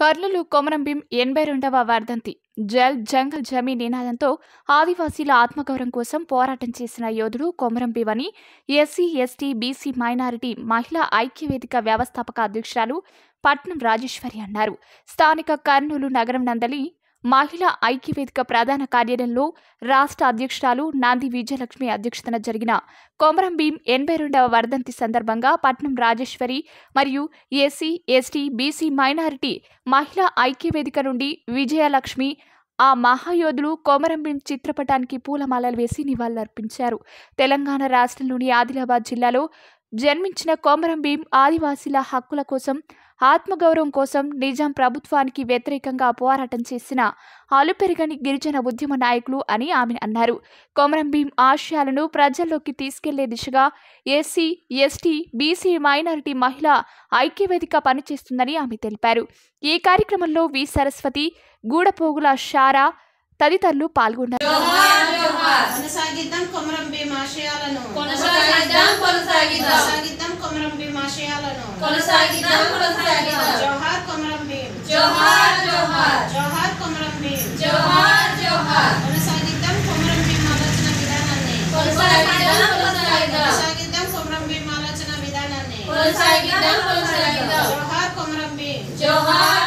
కర్నూలు కొమరంభీం ఎనభై రెండవ వర్ధంతి జల్ జంగల్ జమీ నినాదంతో ఆదివాసీల ఆత్మగౌరవం కోసం పోరాటం చేసిన యోధుడు కొమరంభీం అని ఎస్సీ ఎస్టీ బీసీ మైనారిటీ మహిళా ఐక్యవేదిక వ్యవస్థాపక అధ్యక్షురాలు పట్నం రాజేశ్వరి అన్నారు స్థానిక కర్నూలు నగరం నందలి మహిళా ఐక్యవేదిక ప్రధాన కార్యాలయంలో రాష్ట్ర అధ్యక్షురాలు నాంది విజయలక్ష్మి అధ్యక్షతన జరిగిన కొమరం భీం ఎనభై రెండవ వర్ధంతి సందర్భంగా పట్నం రాజేశ్వరి మరియు ఎస్సీ ఎస్టీ బీసీ మైనారిటీ మహిళా ఐక్యవేదిక నుండి విజయలక్ష్మి ఆ మహాయోధులు కోమరంభీం చిత్రపటానికి పూలమాలలు వేసి నివాళులర్పించారు తెలంగాణ రాష్ట్రంలోని ఆదిలాబాద్ జిల్లాలో జన్మించిన కోమరం భీం ఆదివాసీల హక్కుల కోసం ఆత్మగౌరవం కోసం నిజాం ప్రభుత్వానికి వ్యతిరేకంగా పోరాటం చేసిన అలుపెరగని గిరిజన ఉద్యమ నాయకులు అని ఆమె అన్నారు కొమరం భీం ఆశయాలను ప్రజల్లోకి తీసుకెళ్లే దిశగా ఎస్సీ ఎస్టీ బీసీ మైనారిటీ మహిళ ఐక్యవేదిక పనిచేస్తుందని ఆమె తెలిపారు ఈ కార్యక్రమంలో వి సరస్వతి గూడపోగుల షారా తదితరులు పాల్గొన్నారు కొనసాగిద్దాం కొనసాగిద్దాం కొమరం భీం ఆశయాలను కొనసాగిద్దాం కొనసాగిద్దాం జోహార్ కొమరం భీం జోహార్ జోహార్ జోహార్ కొమరం భీం జోహార్ జోహార్ కొనసాగిద్దాం కొమరం భీం ఆలోచన విధానాన్ని కొనసాగిద్దాం కొనసాగిద్దాం కొనసాగిద్దాం కొమరం భీం ఆలోచన విధానాన్ని కొనసాగిద్దాం కొనసాగిద్దాం జోహార్ కొమరం భీం జోహార్